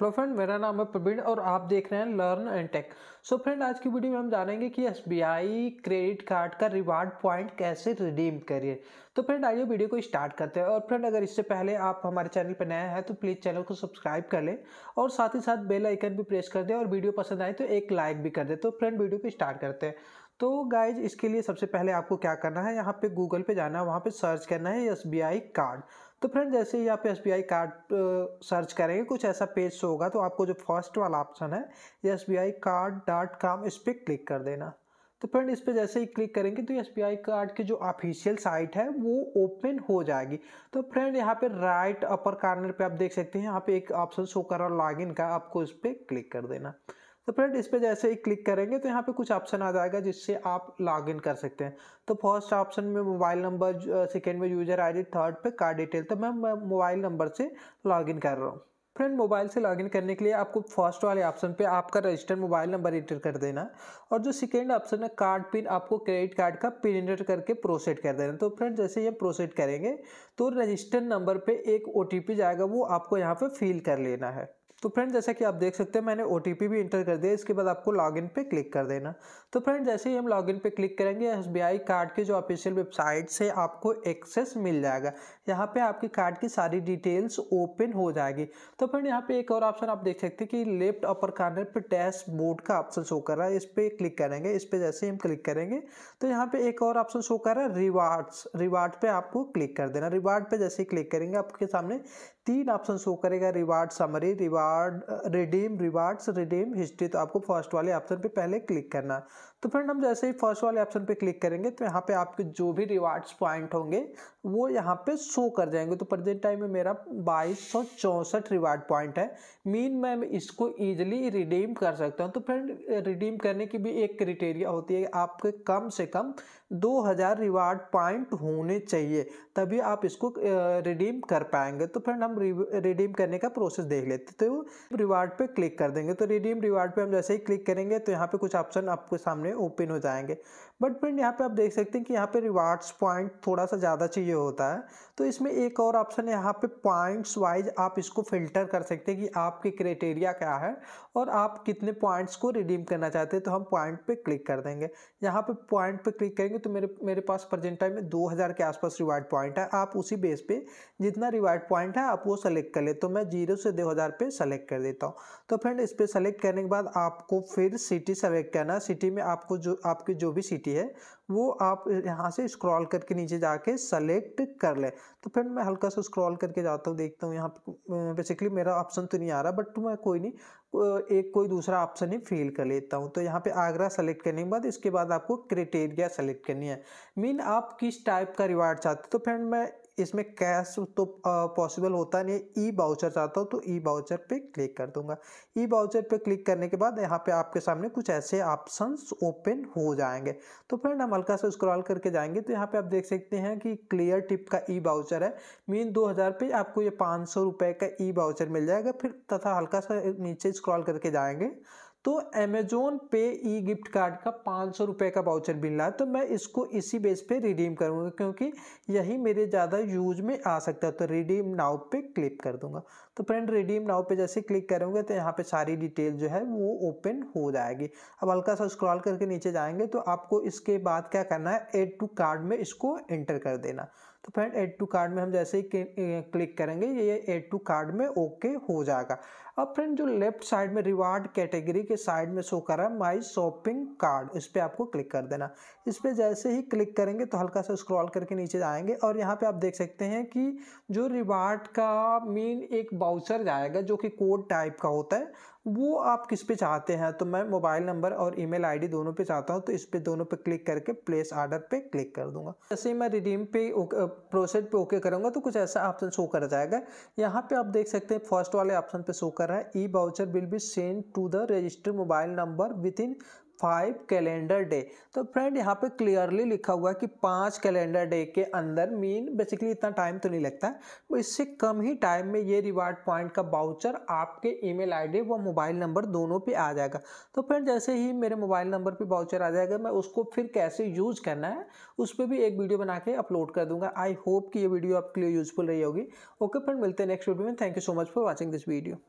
hello friend मेरा नाम है प्रवीण और आप देख रहे हैं learn and tech so friend आज की वीडियो में हम जानेंगे कि एस क्रेडिट कार्ड का रिवार्ड पॉइंट कैसे रिडीम करिए तो फ्रेंड आइए वीडियो को स्टार्ट करते हैं और फ्रेंड अगर इससे पहले आप हमारे चैनल पर नया है तो प्लीज़ चैनल को सब्सक्राइब कर लें और साथ ही साथ बेल आइकन भी प्रेस कर दें और वीडियो पसंद आए तो एक लाइक भी कर दें तो फ्रेंड वीडियो को स्टार्ट करते हैं तो गाइज इसके लिए सबसे पहले आपको क्या करना है यहाँ पे गूगल पे जाना है वहाँ पे सर्च करना है एस कार्ड तो फ्रेंड जैसे ही आप एस कार्ड सर्च करेंगे कुछ ऐसा पेज शो होगा तो आपको जो फर्स्ट वाला ऑप्शन है S B I card dot com इस पर क्लिक कर देना तो फ्रेंड इस पर जैसे ही क्लिक करेंगे तो एस बी आई कार्ड की जो ऑफिशियल साइट है वो ओपन हो जाएगी तो फ्रेंड यहाँ पे राइट अपर कार्नर पे आप देख सकते हैं यहाँ पे एक ऑप्शन शो कर रहा है लॉगिन का आपको इस पर क्लिक कर देना तो फ्रेंड इस पर जैसे ही क्लिक करेंगे तो यहाँ पे कुछ ऑप्शन आ जाएगा जिससे आप लॉगिन कर सकते हैं तो फर्स्ट ऑप्शन में मोबाइल नंबर सेकेंड में यूजर आईडी थर्ड पे कार डिटेल तो मैं मोबाइल नंबर से लॉगिन कर रहा हूँ फ्रेंड मोबाइल से लॉगिन करने के लिए आपको फर्स्ट वाले ऑप्शन पे आपका रजिस्टर्ड मोबाइल नंबर एंटर कर देना और जो सेकेंड ऑप्शन है कार्ड पिन आपको क्रेडिट कार्ड का पिन एंटर करके प्रोसेड कर देना तो फ्रेंड जैसे ये प्रोसेड करेंगे तो रजिस्टर्ड नंबर पे एक ओ जाएगा वो आपको यहाँ पे फिल कर लेना है तो फ्रेंड जैसा कि आप देख सकते हैं मैंने ओ भी इंटर कर दिया इसके बाद आपको लॉगिन पे क्लिक कर देना तो फ्रेंड जैसे ही हम लॉगिन पे क्लिक करेंगे एस कार्ड की जो ऑफिशियल वेबसाइट से आपको एक्सेस मिल जाएगा यहाँ पे आपके कार्ड की सारी डिटेल्स ओपन हो जाएगी तो फ्रेंड यहाँ पे एक और ऑप्शन आप देख सकते हैं कि left upper corner dash dashboard का ऑप्शन शो कर रहा है इस पर क्लिक करेंगे इस पर जैसे हम क्लिक करेंगे तो यहाँ पर एक और ऑप्शन शो कर रहा है रिवार्ड्स रिवार्ड पर आपको क्लिक कर देना रिवार्ड पर जैसे क्लिक करेंगे आपके सामने तीन ऑप्शन शो करेगा reward summary reward redeem rewards redeem history तो आपको फर्स्ट वाले ऑप्शन पे पहले क्लिक करना है तो फ्रेंड हम जैसे ही फर्स्ट वाले ऑप्शन पे क्लिक करेंगे तो यहाँ पे आपके जो भी रिवार्ड्स पॉइंट होंगे वो यहाँ पे शो कर जाएंगे तो प्रेजेंट टाइम में मेरा बाईस रिवार्ड पॉइंट है मीन मैं इसको ईजिली रिडीम कर सकता हूँ तो फ्रेंड रिडीम करने की भी एक क्रिटेरिया होती है आपके कम से कम 2000 रिवार्ड पॉइंट होने चाहिए तभी आप इसको रिडीम uh, कर पाएंगे तो फ्रेंड हम रिडीम करने का प्रोसेस देख लेते तो रिवार्ड पे क्लिक कर देंगे तो रिडीम रिवार्ड पे हम जैसे ही क्लिक करेंगे तो यहाँ पे कुछ ऑप्शन आपके सामने ओपन हो जाएंगे बट फ्रेंड यहाँ पे आप देख सकते हैं कि यहाँ पे रिवार्ड्स पॉइंट थोड़ा सा ज़्यादा चाहिए होता है तो इसमें एक और ऑप्शन है यहाँ पे पॉइंट्स वाइज आप इसको फिल्टर कर सकते हैं कि आपके क्राइटेरिया क्या है और आप कितने पॉइंट्स को रिडीम करना चाहते हैं तो हम पॉइंट पे क्लिक कर देंगे यहाँ पे पॉइंट पे क्लिक करेंगे तो मेरे मेरे पास प्रजेंट टाइम में दो के आसपास रिवार्ड पॉइंट है आप उसी बेस पर जितना रिवार्ड पॉइंट है आप वो सेलेक्ट कर ले तो मैं जीरो से दो हज़ार पे सेलेक्ट कर देता हूँ तो फ्रेंड इस पर सेलेक्ट करने के बाद आपको फिर सिटी सेलेक्ट करना सिटी में आपको जो आपकी जो भी सिटी है वो आप यहाँ से स्क्रॉल करके नीचे जाके सेलेक्ट कर ले तो फिर मैं हल्का सा स्क्रॉल करके जाता हूँ देखता हूँ यहाँ पे बेसिकली मेरा ऑप्शन तो नहीं आ रहा बट मैं कोई नहीं एक कोई दूसरा ऑप्शन ही फेल कर लेता हूँ तो यहाँ पे आगरा सेलेक्ट करने के बाद इसके बाद आपको क्रिटेरिया सेलेक्ट करनी है मीन आप किस टाइप का रिवार्ड चाहते हो तो फ्रेंड मैं इसमें कैश तो पॉसिबल होता नहीं है ई बाउचर चाहता हूँ तो ई बाउचर पे क्लिक कर दूंगा ई बाउचर पे क्लिक करने के बाद यहाँ पे आपके सामने कुछ ऐसे ऑप्शंस ओपन हो जाएंगे तो फ्रेंड हम हल्का सा स्क्रॉल करके जाएंगे तो यहाँ पे आप देख सकते हैं कि क्लियर टिप का ई बाउचर वाउचर है मीन दो हज़ार पे आपको ये पाँच सौ रुपये का ई वाउचर मिल जाएगा फिर तथा हल्का सा नीचे स्क्रॉल करके जाएंगे तो अमेजोन पे ई गिफ्ट कार्ड का पाँच सौ रुपये का वाउचर मिल रहा है तो मैं इसको इसी बेस पे रिडीम करूँगा क्योंकि यही मेरे ज़्यादा यूज में आ सकता है तो रिडीम नाउ पे क्लिक कर दूँगा तो फ्रेंड रिडीम नाउ पे जैसे क्लिक करेंगे तो यहाँ पे सारी डिटेल जो है वो ओपन हो जाएगी अब हल्का सा स्क्रॉल करके नीचे जाएंगे तो आपको इसके बाद क्या करना है एड टू कार्ड में इसको एंटर कर देना तो फ्रेंड एड टू कार्ड में हम जैसे ही क्लिक करेंगे ये एड टू कार्ड में ओके हो जाएगा अब फ्रेंड जो लेफ्ट साइड में रिवार्ड कैटेगरी के साइड में शो कर रहा है माई शॉपिंग कार्ड इस पर आपको क्लिक कर देना इस पर जैसे ही क्लिक करेंगे तो हल्का सा स्क्रॉल करके नीचे जाएंगे और यहाँ पे आप देख सकते हैं कि जो रिवार्ड का मेन एक वाउचर जाएगा जो कि कोड टाइप का होता है वो आप किस पे चाहते हैं तो मैं मोबाइल नंबर और ईमेल आईडी दोनों पे चाहता हूँ तो इस पे दोनों पे क्लिक करके प्लेस आर्डर पे क्लिक कर दूंगा जैसे ही मैं रिडीम पे प्रोसेड पे ओके करूँगा तो कुछ ऐसा ऑप्शन शो कर जाएगा यहाँ पे आप देख सकते हैं फर्स्ट वाले ऑप्शन पे शो कर रहा है e voucher will be send to the registered mobile number within five calendar day तो फ्रेंड यहाँ पे क्लियरली लिखा हुआ है कि पाँच कैलेंडर डे के अंदर मीन बेसिकली इतना टाइम तो नहीं लगता है इससे कम ही टाइम में ये रिवार्ड पॉइंट का बाउचर आपके ईमेल आईडी व मोबाइल नंबर दोनों पे आ जाएगा तो फ्रेंड जैसे ही मेरे मोबाइल नंबर पे बाउचर आ जाएगा मैं उसको फिर कैसे यूज़ करना है उस पर भी एक वीडियो बना के अपलोड कर दूंगा आई होप कि ये वीडियो आपके लिए यूजफुल रही होगी ओके फ्रेंड मिलते हैं नेक्स्ट वीडियो में thank you so much for watching this video